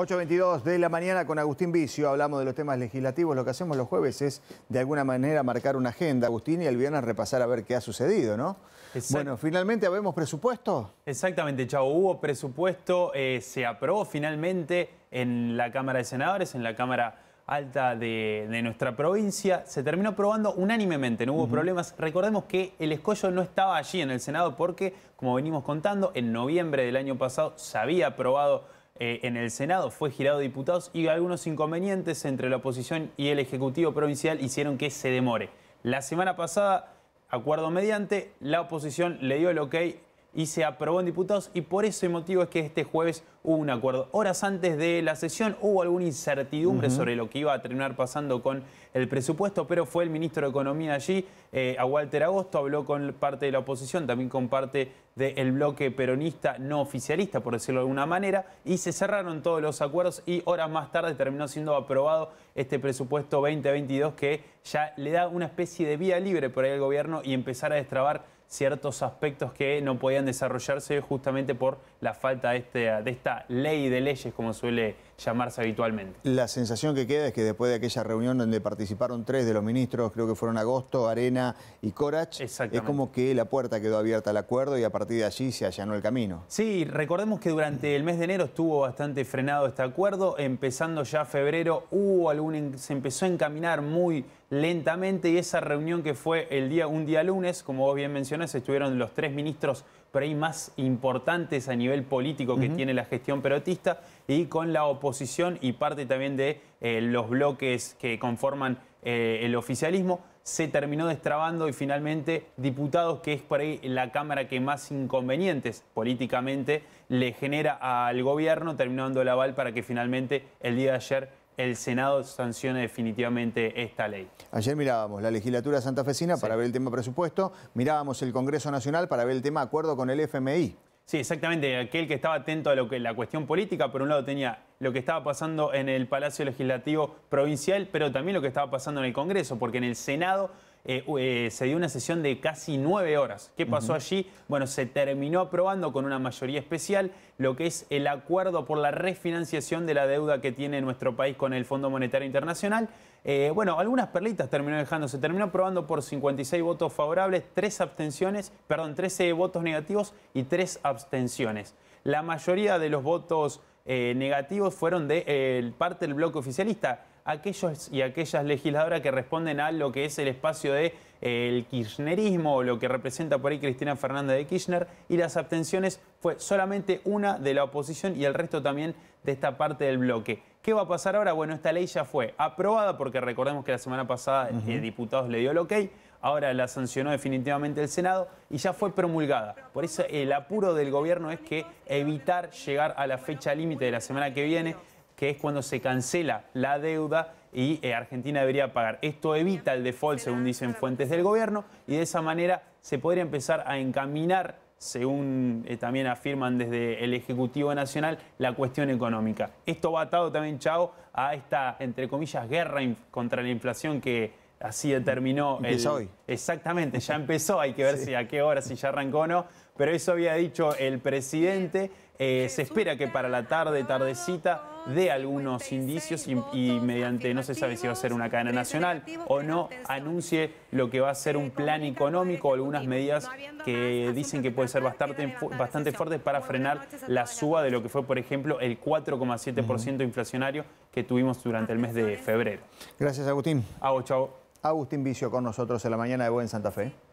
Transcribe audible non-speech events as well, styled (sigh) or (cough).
8.22 de la mañana con Agustín Vicio, hablamos de los temas legislativos, lo que hacemos los jueves es de alguna manera marcar una agenda, Agustín, y el viernes repasar a ver qué ha sucedido, ¿no? bueno, finalmente habemos presupuesto. Exactamente, Chavo, hubo presupuesto, eh, se aprobó finalmente en la Cámara de Senadores, en la Cámara Alta de, nuestra provincia, se terminó aprobando unánimemente, no hubo problemas. Recordemos que el escollo no estaba allí en el Senado porque, como venimos contando, en noviembre del año pasado se había aprobado eh, en el Senado, fue girado de diputados y algunos inconvenientes entre la oposición y el Ejecutivo Provincial hicieron que se demore. La semana pasada, acuerdo mediante, la oposición le dio el ok y se aprobó en diputados y por ese motivo es que este jueves hubo un acuerdo. Horas antes de la sesión hubo alguna incertidumbre sobre lo que iba a terminar pasando con el presupuesto, pero fue el ministro de Economía allí, eh, a Walter Agosto, habló con parte de la oposición, también con parte del bloque peronista no oficialista, por decirlo de alguna manera, y se cerraron todos los acuerdos y horas más tarde terminó siendo aprobado este presupuesto 2022 que ya le da una especie de vía libre por ahí al gobierno y empezar a destrabar ciertos aspectos que no podían desarrollarse justamente por la falta de, de esta ley de leyes, como suele llamarse habitualmente. La sensación que queda es que después de aquella reunión donde participaron tres de los ministros, creo que fueron Agosto, Arena y Corach, es como que la puerta quedó abierta al acuerdo y a partir de allí se allanó el camino. Sí, recordemos que durante el mes de enero estuvo bastante frenado este acuerdo, empezando ya febrero hubo algún, se empezó a encaminar muy lentamente y esa reunión que fue el día, un día lunes, como vos bien mencionas, estuvieron los tres ministros por ahí más importantes a nivel político que tiene la gestión perotista y con la oposición y parte también de eh, los bloques que conforman eh, el oficialismo, se terminó destrabando y finalmente diputados, que es por ahí la Cámara que más inconvenientes políticamente le genera al gobierno, terminó dando el aval para que finalmente el día de ayer el Senado sancione definitivamente esta ley. Ayer mirábamos la legislatura santafesina para ver el tema presupuesto, mirábamos el Congreso Nacional para ver el tema acuerdo con el FMI. Sí, exactamente. Aquel que estaba atento a lo que, la cuestión política, por un lado tenía lo que estaba pasando en el Palacio Legislativo Provincial, pero también lo que estaba pasando en el Congreso, porque en el Senado eh, eh, se dio una sesión de casi nueve horas. ¿Qué pasó allí? Bueno, se terminó aprobando con una mayoría especial lo que es el acuerdo por la refinanciación de la deuda que tiene nuestro país con el Fondo Monetario Internacional. Eh, bueno, algunas perlitas terminó dejando. Se terminó aprobando por 56 votos favorables, tres abstenciones, perdón, 13 votos negativos y 3 abstenciones. La mayoría de los votos negativos fueron de parte del bloque oficialista aquellos y aquellas legisladoras que responden a lo que es el espacio de eh, el kirchnerismo o lo que representa por ahí Cristina Fernández de Kirchner y las abstenciones fue solamente una de la oposición y el resto también de esta parte del bloque. ¿Qué va a pasar ahora? Bueno, esta ley ya fue aprobada porque recordemos que la semana pasada el eh, diputados le dio el ok, ahora la sancionó definitivamente el Senado y ya fue promulgada. Por eso el apuro del gobierno es que evitar llegar a la fecha límite de la semana que viene que es cuando se cancela la deuda y eh, Argentina debería pagar. Esto evita el default, según dicen fuentes del gobierno, y de esa manera se podría empezar a encaminar, según eh, también afirman desde el Ejecutivo Nacional, la cuestión económica. Esto va atado también, Chao, a esta, entre comillas, guerra contra la inflación que así determinó... Empezó hoy. Exactamente, ya empezó, hay que ver (laughs) si a qué hora, si ya arrancó o no, pero eso había dicho el presidente. Eh, se espera que para la tarde, tardecita, dé algunos indicios y, mediante, no se sabe si va a ser una cadena nacional o no, anuncie lo que va a ser un plan económico, algunas medidas que dicen que pueden ser bastante, bastante fuertes para frenar la suba de lo que fue, por ejemplo, el 4,7% inflacionario que tuvimos durante el mes de febrero. Gracias, Agustín. vos, chao. Agustín Vicio con nosotros en la mañana de en Santa Fe.